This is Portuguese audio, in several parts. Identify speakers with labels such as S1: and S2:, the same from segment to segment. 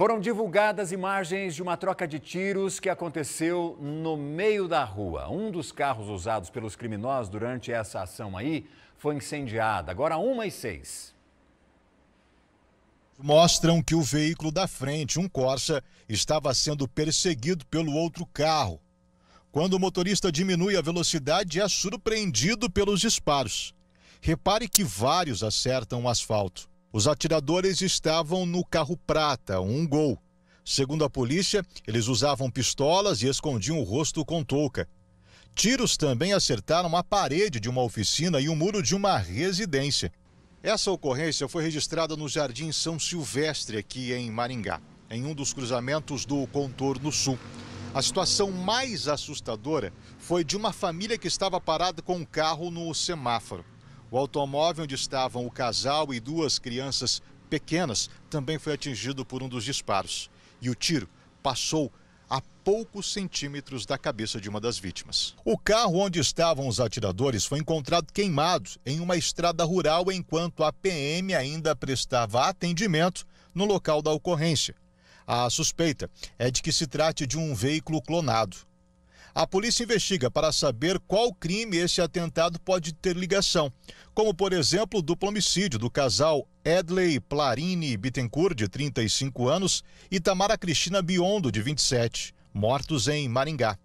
S1: Foram divulgadas imagens de uma troca de tiros que aconteceu no meio da rua. Um dos carros usados pelos criminosos durante essa ação aí foi incendiado. Agora, uma e seis. Mostram que o veículo da frente, um Corsa, estava sendo perseguido pelo outro carro. Quando o motorista diminui a velocidade, é surpreendido pelos disparos. Repare que vários acertam o asfalto. Os atiradores estavam no carro prata, um gol. Segundo a polícia, eles usavam pistolas e escondiam o rosto com touca. Tiros também acertaram a parede de uma oficina e o um muro de uma residência. Essa ocorrência foi registrada no Jardim São Silvestre, aqui em Maringá, em um dos cruzamentos do Contorno Sul. A situação mais assustadora foi de uma família que estava parada com um carro no semáforo. O automóvel onde estavam o casal e duas crianças pequenas também foi atingido por um dos disparos. E o tiro passou a poucos centímetros da cabeça de uma das vítimas. O carro onde estavam os atiradores foi encontrado queimado em uma estrada rural enquanto a PM ainda prestava atendimento no local da ocorrência. A suspeita é de que se trate de um veículo clonado. A polícia investiga para saber qual crime esse atentado pode ter ligação, como, por exemplo, o duplo homicídio do casal Edley Plarini Bittencourt, de 35 anos, e Tamara Cristina Biondo, de 27, mortos em Maringá.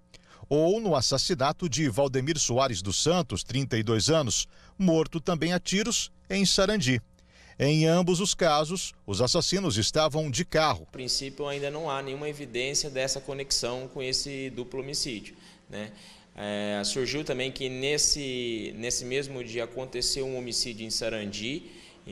S1: Ou no assassinato de Valdemir Soares dos Santos, 32 anos, morto também a tiros em Sarandi. Em ambos os casos, os assassinos estavam de carro. No
S2: princípio, ainda não há nenhuma evidência dessa conexão com esse duplo homicídio. Né? É, surgiu também que nesse, nesse mesmo dia aconteceu um homicídio em Sarandi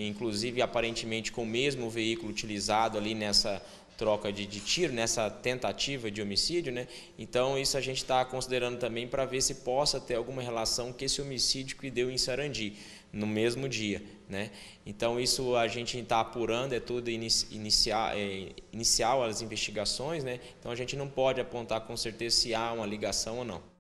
S2: inclusive aparentemente com o mesmo veículo utilizado ali nessa troca de, de, tiro, nessa tentativa de homicídio, né? Então isso a gente está considerando também para ver se possa ter alguma relação com esse homicídio que deu em Sarandi no mesmo dia, né? Então isso a gente está apurando, é tudo inicial, é, inicial as investigações, né? Então a gente não pode apontar com certeza se há uma ligação ou não.